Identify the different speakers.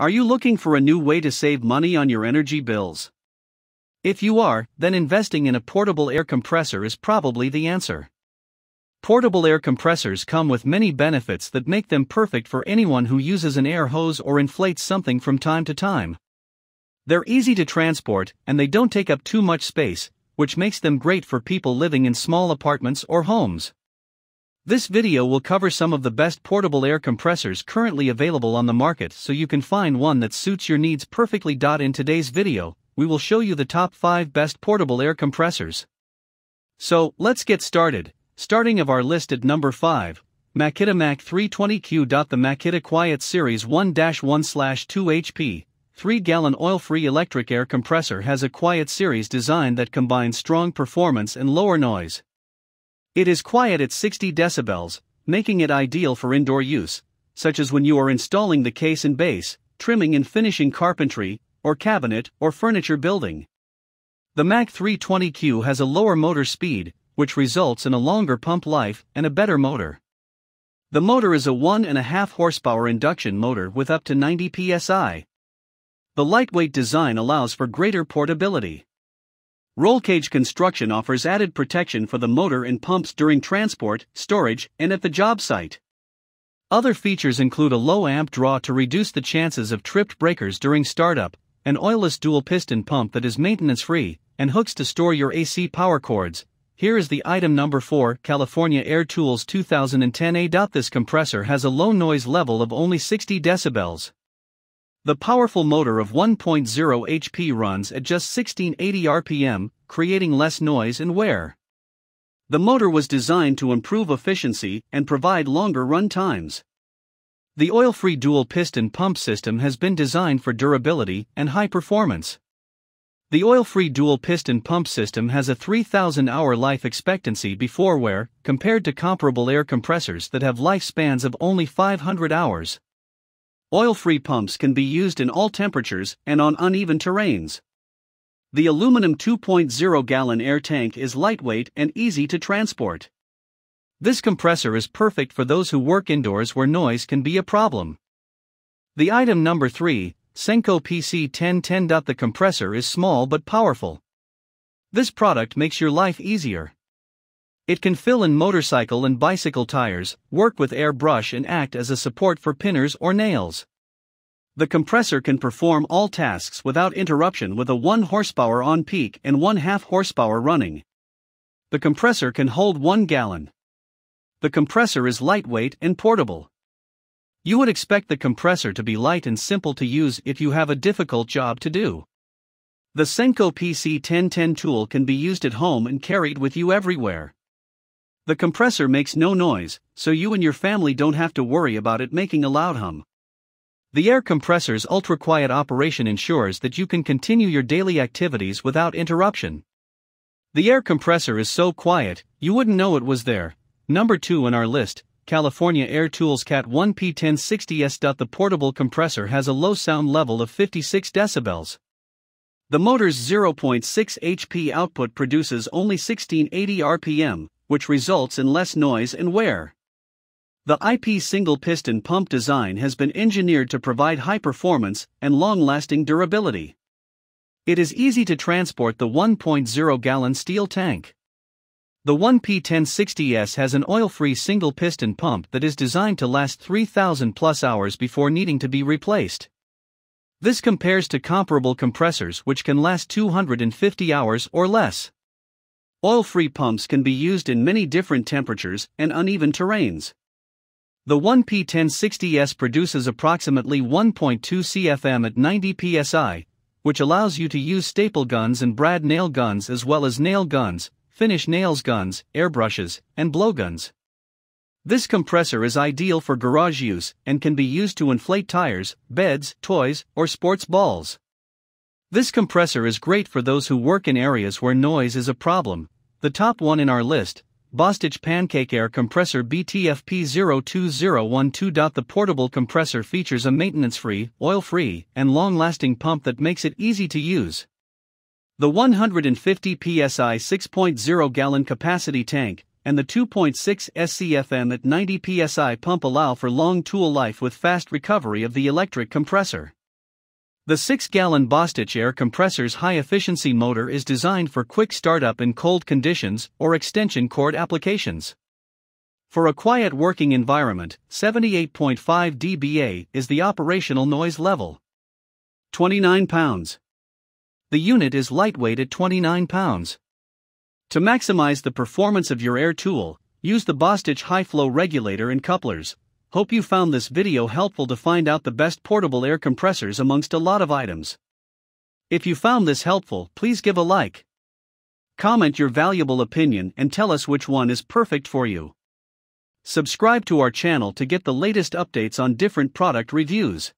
Speaker 1: Are you looking for a new way to save money on your energy bills? If you are, then investing in a portable air compressor is probably the answer. Portable air compressors come with many benefits that make them perfect for anyone who uses an air hose or inflates something from time to time. They're easy to transport and they don't take up too much space, which makes them great for people living in small apartments or homes. This video will cover some of the best portable air compressors currently available on the market so you can find one that suits your needs perfectly. In today's video, we will show you the top 5 best portable air compressors. So, let's get started, starting of our list at number 5, Makita Mac 320Q. The Makita Quiet Series 1-1-2 HP, 3-gallon oil-free electric air compressor has a quiet series design that combines strong performance and lower noise. It is quiet at 60 decibels, making it ideal for indoor use, such as when you are installing the case and base, trimming and finishing carpentry, or cabinet or furniture building. The Mac 320Q has a lower motor speed, which results in a longer pump life and a better motor. The motor is a 1.5 horsepower induction motor with up to 90 psi. The lightweight design allows for greater portability. Roll cage construction offers added protection for the motor and pumps during transport, storage, and at the job site. Other features include a low amp draw to reduce the chances of tripped breakers during startup, an oilless dual piston pump that is maintenance free, and hooks to store your AC power cords. Here is the item number 4 California Air Tools 2010 A. This compressor has a low noise level of only 60 decibels. The powerful motor of 1.0 HP runs at just 1680 RPM, creating less noise and wear. The motor was designed to improve efficiency and provide longer run times. The oil-free dual-piston pump system has been designed for durability and high performance. The oil-free dual-piston pump system has a 3,000-hour life expectancy before wear, compared to comparable air compressors that have lifespans of only 500 hours. Oil-free pumps can be used in all temperatures and on uneven terrains. The aluminum 2.0-gallon air tank is lightweight and easy to transport. This compressor is perfect for those who work indoors where noise can be a problem. The item number 3, Senko PC1010. The compressor is small but powerful. This product makes your life easier. It can fill in motorcycle and bicycle tires, work with airbrush and act as a support for pinners or nails. The compressor can perform all tasks without interruption with a 1 horsepower on peak and 1 half horsepower running. The compressor can hold 1 gallon. The compressor is lightweight and portable. You would expect the compressor to be light and simple to use if you have a difficult job to do. The Senko PC1010 tool can be used at home and carried with you everywhere. The compressor makes no noise, so you and your family don't have to worry about it making a loud hum. The air compressor's ultra quiet operation ensures that you can continue your daily activities without interruption. The air compressor is so quiet, you wouldn't know it was there. Number 2 on our list California Air Tools Cat 1P1060S. The portable compressor has a low sound level of 56 decibels. The motor's 0.6 HP output produces only 1680 RPM, which results in less noise and wear. The IP single piston pump design has been engineered to provide high performance and long lasting durability. It is easy to transport the 1.0 gallon steel tank. The 1P1060S has an oil free single piston pump that is designed to last 3,000 plus hours before needing to be replaced. This compares to comparable compressors which can last 250 hours or less. Oil-free pumps can be used in many different temperatures and uneven terrains. The 1P1060S produces approximately 1.2 CFM at 90 psi, which allows you to use staple guns and brad nail guns as well as nail guns, finish nails guns, airbrushes, and blowguns. This compressor is ideal for garage use and can be used to inflate tires, beds, toys, or sports balls. This compressor is great for those who work in areas where noise is a problem. The top one in our list, Bostitch Pancake Air Compressor BTFP02012. The portable compressor features a maintenance free, oil free, and long lasting pump that makes it easy to use. The 150 psi 6.0 gallon capacity tank and the 2.6 SCFM at 90 psi pump allow for long tool life with fast recovery of the electric compressor. The 6-gallon Bostitch air compressor's high-efficiency motor is designed for quick startup in cold conditions or extension cord applications. For a quiet working environment, 78.5 dBA is the operational noise level. 29 pounds. The unit is lightweight at 29 pounds. To maximize the performance of your air tool, use the Bostitch high flow regulator and couplers, Hope you found this video helpful to find out the best portable air compressors amongst a lot of items. If you found this helpful, please give a like. Comment your valuable opinion and tell us which one is perfect for you. Subscribe to our channel to get the latest updates on different product reviews.